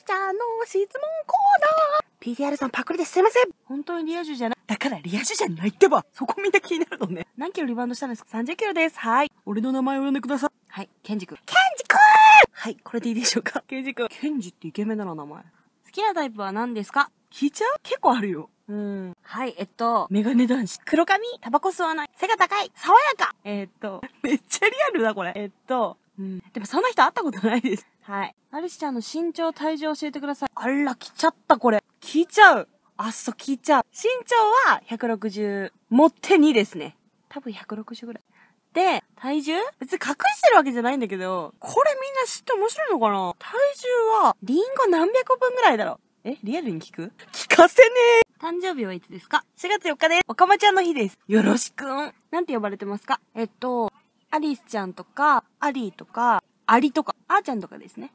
スちゃんの質問コーナー !PDR さんパクリですいません本当にリア充じゃないだからリア充じゃないってばそこみんな気になるのね。何キロリバウンドしたんですか ?30 キロです。はい。俺の名前を呼んでください。はい、ケンジ君。ケンジ君はい、これでいいでしょうかケンジ君。ケンジってイケメンだな、名前。好きなタイプは何ですか聞いちゃう結構あるよ。うん。はい、えっと、メガネ男子。黒髪、タバコ吸わない、背が高い、爽やかえー、っと、めっちゃリアルだ、これ。えっと、うん。でもそんな人会ったことないです。はい。アリスちゃんの身長、体重教えてください。あら、来ちゃったこれ。聞いちゃう。あっそ、聞いちゃう。身長は160、持って2ですね。多分160ぐらい。で、体重別に隠してるわけじゃないんだけど、これみんな知って面白いのかな体重は、リンゴ何百分ぐらいだろうえリアルに聞く聞かせねえ誕生日はいつですか ?4 月4日です。若葉ちゃんの日です。よろしくん。なんて呼ばれてますかえっと、アリスちゃんとか、アリーとか、アリとか、あーちゃんとかですね。